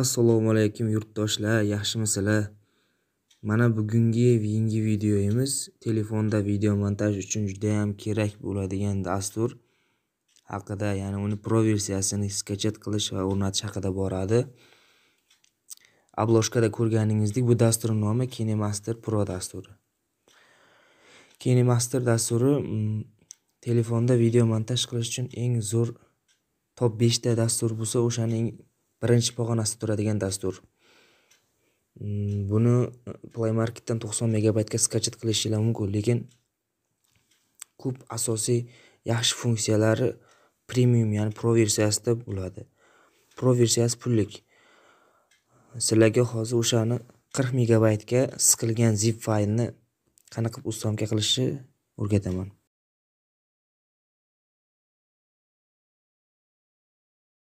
assalomu alaykum yurtdoshlar yaxshimisizlar mana bugungi yangi videoyimiz telefonda video montaj uchun juda yam kerak bo'ladigan dastur haqida ya'ni uni pro versiyasini skachat qilish va o'rnatish haqida boradi obloshkada ko'rganingizdek bu dasturning nomi kinemaster pro dasturi kinemaster dasturi mm, telefonda video montaj qilish uchun eng zo'r top beshta dastur bo'lsa o'shaning birinchi pog'onasida turadigan dastur mm, buni uh, play marketdan to'qson megabaytga skachat qilishinglar mumkin lekin ko'p asosiy yaxshi funksiyalari premium ya'ni pro versiyasida bo'ladi pro versiyasi pullik sizlarga hozir o'shani qirq megabaytga siqilgan zip faylni qanaqa ustamka qilishni o'rgataman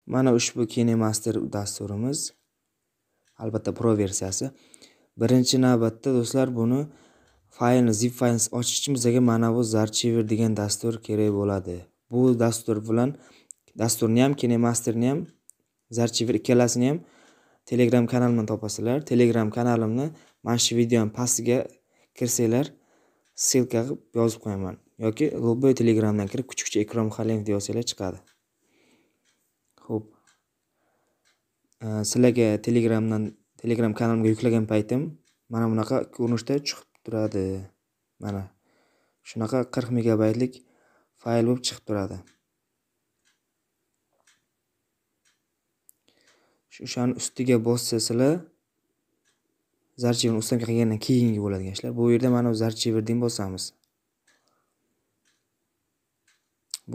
mana ushbu kinemaster dasturimiz albatta pro versiyasi birinchi navbatda do'stlar buni faylni zip faylni ochish uchun bizga mana bu zarchiver degan dastur kerak bo'ladi bu dastur bilan dasturni ham kinemasterni ham zarchiver ikkalasini ham telegram kanalimdan topasizlar telegram kanalimni mana shu videoni pastiga kirsanglar ssilka qilib yozib qo'yaman yoki lb telegramdan kirib kuchukcha ikrom halimov deb yozsanglar chiqadi Э, sizlarga telegramdan telegram kanalimga yuklagan paytim mana bunaqa ko'rinishda chiqib turadi mana shunaqa qirq megabaytlik fayl bo'lib chiqib turadi o'shani ustiga bossa sizlar zarchivni ustamga qilgandan keyingi bo'ladi ishlar bu yerda mana bu bosamiz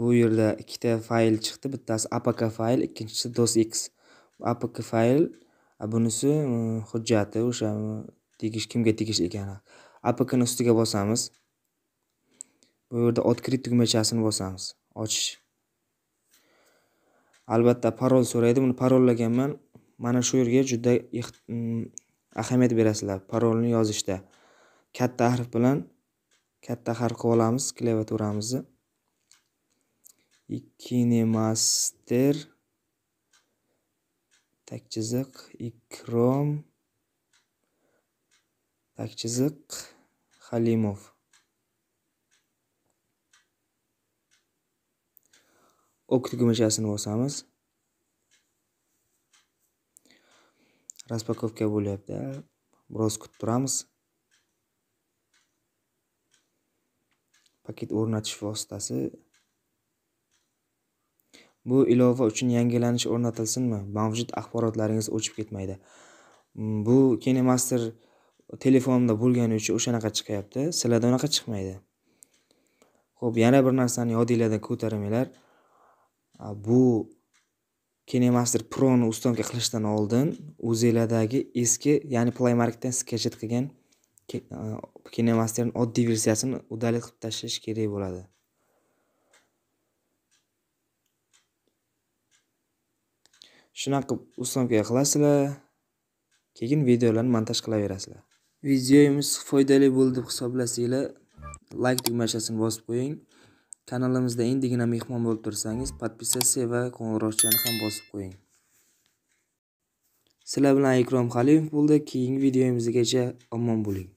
bu yerda ikkita fayl chiqdi bittasi apk fayl ikkinchisi x apk fayl bunisi mm, hujjati o'sha mm, tegish kimga tegishli ekani apkni ustiga bosamiz bu yerda открыть tugmachasini bosamiz ochish albatta parol so'raydi buni parollaganman mana shu yerga juda mm, ahamiyat berasizlar parolni yozishda katta harf bilan katta harf qilib olamiz klaviaturamizni master tagchiziq ikrom tagchiziq halimov o'q tugmachasini bosamiz распаковка bo'lyapti biroz kutib turamiz paket o'rnatish vositasi bu ilova uchun yangilanish o'rnatilsinmi mavjud axborotlaringiz o'chib ketmaydi mm, bu kinemaster telefonimda bo'lgani uchun o'shanaqa chiqyapti sizlarda unaqa chiqmaydi ho'p yana bir narsani yodinglarda ko'tarmanglar bu kinemaster proni ustonka qilishdan oldin o'zinglardagi eski ya'ni play marketdan skachet qilgan kinemasterni oddiy versiyasini udalet qilib tashlash kerak bo'ladi shunaqa qilib ustanovkaga qilasizlar keyin videolarni montaj qilaverasizlar videoyimiz foydali bo'ldi deb hisoblasanglar layk tugmachasini bosib qo'ying kanalimizda endigina mehmon bo'lib tursangiz подписаться va qo'ng'iroqchani ham bosib qo'ying sizlar bilan ikrom halilov bo'ldi keyingi videomizgacha omon bo'ling